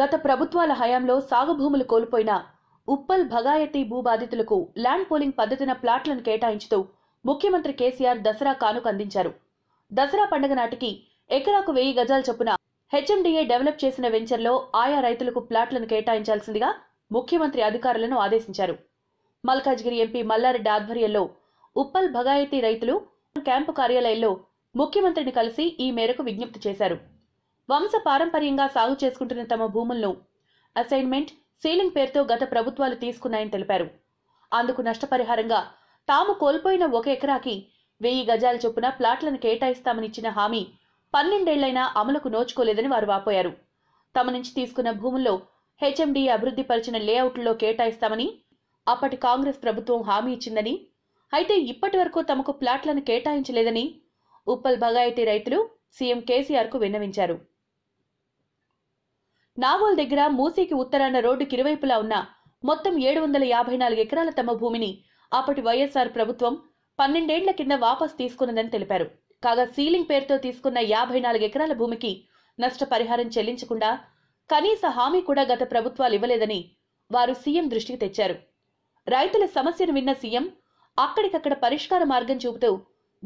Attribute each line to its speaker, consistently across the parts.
Speaker 1: గత ప్రభుత్వాల హయాంలో సాగు భూములు కోల్పోయిన ఉప్పల్ భగాయతి భూబాధితులకు ల్యాండ్ పోలింగ్ పద్ధతిన ప్లాట్లను కేటాయించుతూ ముఖ్యమంత్రి కేసీఆర్ దసరా కానుక అందించారు దసరా పండుగ నాటికి ఎకరాకు వెయ్యి గజాల చొప్పున హెచ్ఎండిఏ డెవలప్ చేసిన వెంచర్లో ఆయా రైతులకు ప్లాట్లను కేటాయించాల్సిందిగా ముఖ్యమంత్రి అధికారులను ఆదేశించారు మల్కాజ్గిరి ఎంపీ మల్లారెడ్డి ఆధ్వర్యంలో ఉప్పల్ భగాయతీ రైతులు క్యాంపు కార్యాలయంలో ముఖ్యమంత్రిని కలిసి ఈ మేరకు విజ్ఞప్తి చేశారు వంశ పారంపర్యంగా సాగు చేసుకుంటున్న తమ భూముల్లో అసైన్మెంట్ సీలింగ్ పేరుతో గత ప్రభుత్వాలు తీసుకున్నాయని తెలిపారు అందుకు నష్టపరిహారంగా తాము కోల్పోయిన ఒక ఎకరాకి వెయ్యి గజాల చొప్పున ప్లాట్లను కేటాయిస్తామని ఇచ్చిన హామీ పన్నెండేళ్లైనా అమలుకు నోచుకోలేదని వారు వాపోయారు తమ నుంచి తీసుకున్న భూముల్లో హెచ్ఎండి అభివృద్ధిపరిచిన లేఅవుట్లో కేటాయిస్తామని అప్పటి కాంగ్రెస్ ప్రభుత్వం హామీ ఇచ్చిందని అయితే ఇప్పటి వరకు తమకు ప్లాట్లను కేటాయించలేదని ఉప్పల్ బగాయతీ రైతులు సీఎం కేసీఆర్కు విన్నవించారు నాగోల్ దగ్గర మూసీకి ఉత్తరాన రోడ్డుకి ఇరువైపులా ఉన్న మొత్తం ఏడు వందల యాభై నాలుగు ఎకరాల తమ భూమిని అప్పటి వైఎస్ఆర్ ప్రభుత్వం పన్నెండేండ్ల కింద వాపస్ తీసుకున్నదని తెలిపారు కాగా సీలింగ్ పేరుతో తీసుకున్న యాభై నాలుగు ఎకరాల భూమికి నష్టపరిహారం చెల్లించకుండా కనీస హామీ కూడా గత ప్రభుత్వాలు ఇవ్వలేదని వారు సీఎం దృష్టికి తెచ్చారు రైతుల సమస్యను విన్న సీఎం అక్కడికక్కడ పరిష్కార మార్గం చూపుతూ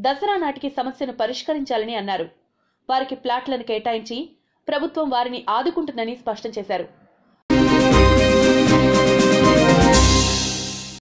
Speaker 1: దసరా నాటికి సమస్యను పరిష్కరించాలని అన్నారు వారికి ప్లాట్లను కేటాయించి ప్రభుత్వం వారిని ఆదుకుంటుందని స్పష్టం చేశారు